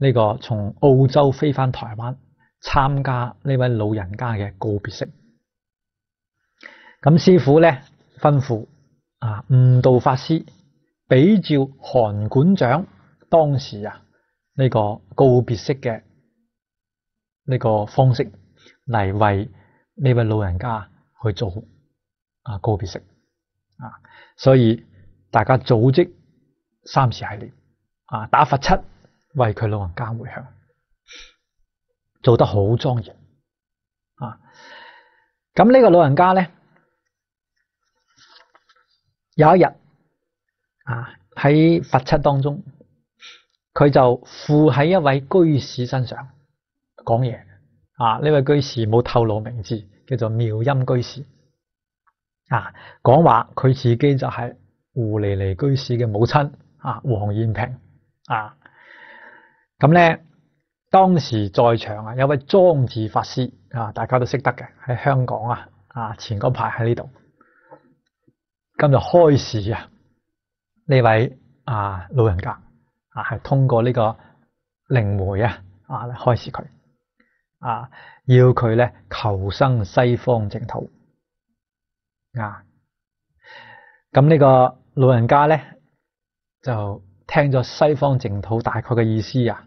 呢个从澳洲飞翻台湾参加呢位老人家嘅告别式，咁师傅咧吩咐啊悟道法师，比照韩馆长当时啊呢个告别式嘅呢个方式嚟为呢位老人家去做啊告别式啊，所以大家组织三时系列啊打佛七。为佢老人家回向，做得好庄严啊！咁呢个老人家咧，有一日啊喺佛七当中，佢就附喺一位居士身上讲嘢啊！呢位居士冇透露名字，叫做妙音居士啊。讲话佢自己就系胡妮妮居士嘅母亲啊，黄燕平啊。咁咧，当时在场啊，有位庄子法师啊，大家都识得嘅，喺香港啊，啊前嗰排喺呢度。咁就开示啊，呢位啊老人家啊，系通过呢个灵媒啊啊，开示佢啊，要佢咧求生西方净土啊。咁呢个老人家咧就听咗西方净土大概嘅意思啊。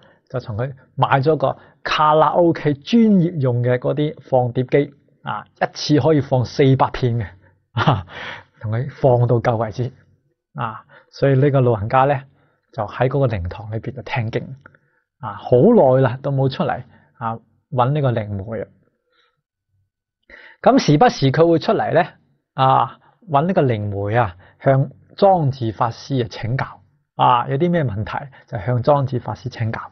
就從佢買咗個卡拉 OK 專業用嘅嗰啲放碟機，啊，一次可以放四百片嘅，同佢放到夠为止，啊，所以呢個老人家咧就喺嗰個靈堂裏边就聽經，啊，好耐啦都冇出嚟啊揾呢個靈媒啊，咁時不時佢會出嚟咧啊揾呢個靈媒啊向莊子法師啊請教啊有啲咩問題就向莊子法師請教。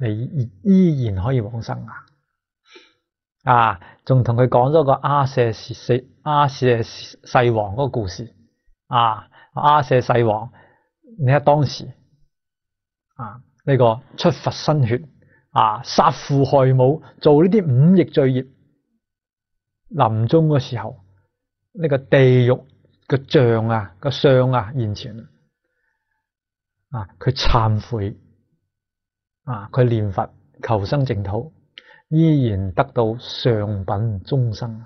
你依然可以往生啊！啊，仲同佢讲咗个阿舍世阿舍世王嗰个故事啊！阿舍世王，你睇当时啊，呢个出佛身血啊，杀父害母，做呢啲五逆罪业，临终嘅时候，呢个地狱嘅像啊、个相啊，现前啊，佢忏悔。啊！佢念佛求生净土，依然得到上品终生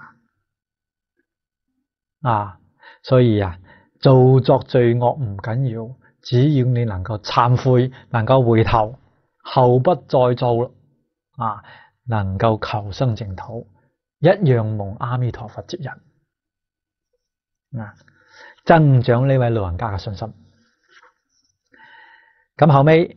啊！所以啊，做作罪恶唔紧要，只要你能够忏悔，能够回头，后不再做啊！能够求生净土，一样蒙阿弥陀佛接引啊！增长呢位老人家嘅信心。咁后尾。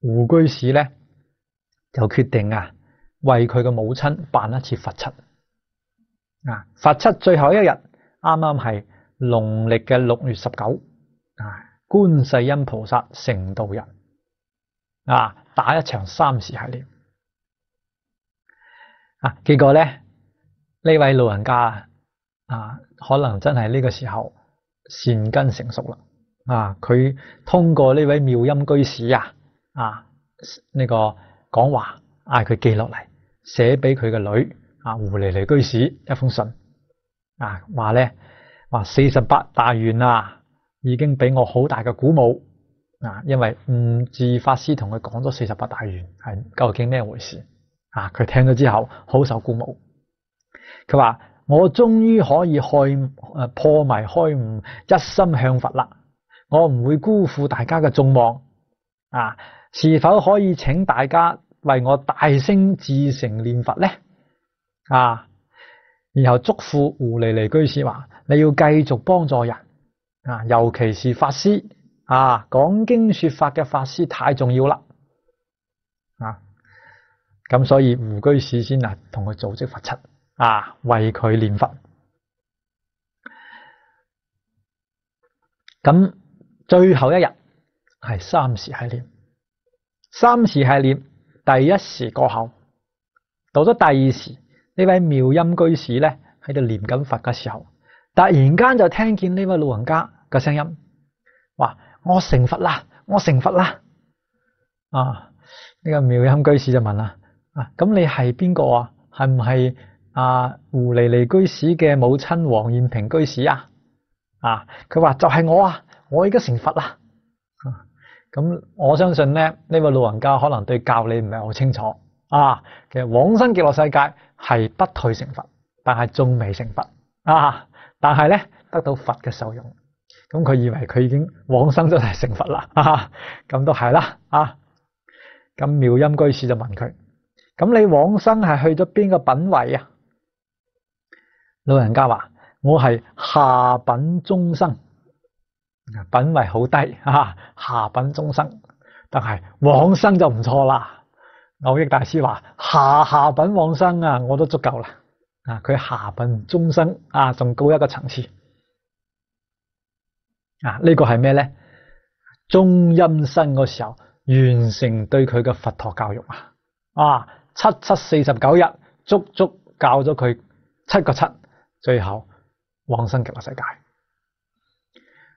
胡居士咧就决定啊，为佢嘅母亲办一次佛七啊！佛七最后一日啱啱系农历嘅六月十九啊，观世音菩萨成道日啊，打一场三时系列啊！结果咧呢位老人家啊，可能真系呢个时候善根成熟啦啊！佢通过呢位妙音居士啊。啊！呢个讲话嗌佢记落嚟，写俾佢嘅女啊，狐狸嚟居士一封信啊，话咧话四十八大愿啊，已经俾我好大嘅鼓舞啊，因为悟智法师同佢讲咗四十八大愿系究竟咩回事啊，佢听咗之后好受鼓舞，佢话我终于可以开诶破迷开悟，一心向佛啦，我唔会辜负大家嘅众望。啊！是否可以请大家为我大声自诚念佛呢？啊！然后嘱咐胡嚟嚟居士话：你要继续帮助人啊，尤其是法师啊，讲经说法嘅法师太重要啦啊！咁所以胡居士先啊，同佢组织佛七啊，为佢念佛。咁最后一日。系三时系列，三时系列第一时过后，到咗第二时，呢位妙音居士咧喺度念紧佛嘅时候，突然间就听见呢位老人家嘅声音，话：我成佛啦，我成佛啦！啊，呢个妙音居士就问啦：啊，咁你系边个啊？系唔系啊胡离离居士嘅母亲黄燕平居士啊？啊，佢话：就系我啊，我而家成佛啦！咁我相信咧，呢位老人家可能對教理唔係好清楚啊。其實往生極樂世界係不退成佛，但係仲未成佛啊。但係咧得到佛嘅受用，咁佢以為佢已經往生咗係成佛啦啊。咁都係啦啊。咁妙音居士就問佢：，咁你往生係去咗邊個品位啊？老人家話：，我係下品中生。品位好低啊，下品中生，但系往生就唔错啦。偶益大师话：下下品往生啊，我都足够啦。啊，佢下品中生啊，仲高一个层次。啊，呢个系咩咧？中阴身嗰时候完成对佢嘅佛陀教育啊，啊，七七四十九日足足教咗佢七个七，最后往生极乐世界。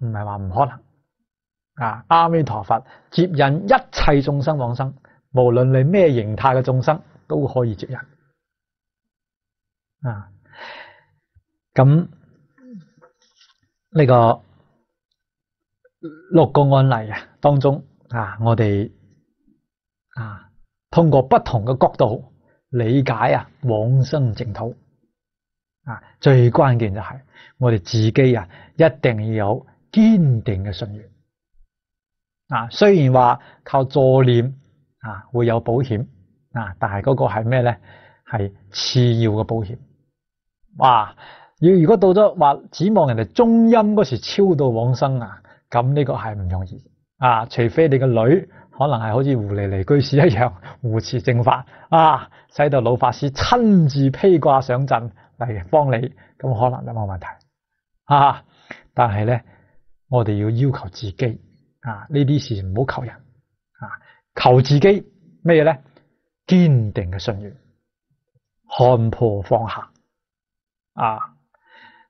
唔系话唔可能啊！阿弥陀佛接引一切众生往生，无论你咩形态嘅众生都可以接引啊！咁呢个六个案例啊当中啊，我哋啊通过不同嘅角度理解啊往生净土啊，最关键就系我哋自己啊一定要有。坚定嘅信念啊，虽然话靠助念啊会有保险啊，但系嗰个系咩咧？系次要嘅保险。哇！要如果到咗话指望人哋中阴嗰时超度往生啊，咁呢个系唔容易啊。除非你个女可能系好似狐狸嚟居士一样护持正法啊，使到老法师亲自披挂上阵嚟帮你，咁可能就冇问题啊？但系咧。我哋要要求自己啊，呢啲事唔好求人啊，求自己咩咧？坚定嘅信念，看破放下啊，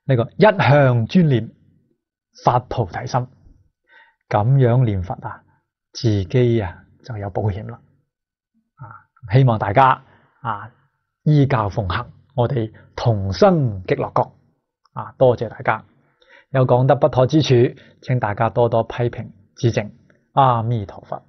呢个一向专念发菩提心，咁样念佛啊，自己啊就有保险啦。啊，希望大家啊依教奉行，我哋同生极乐国啊，多谢大家。有讲得不妥之处，请大家多多批评指正。阿弥陀佛。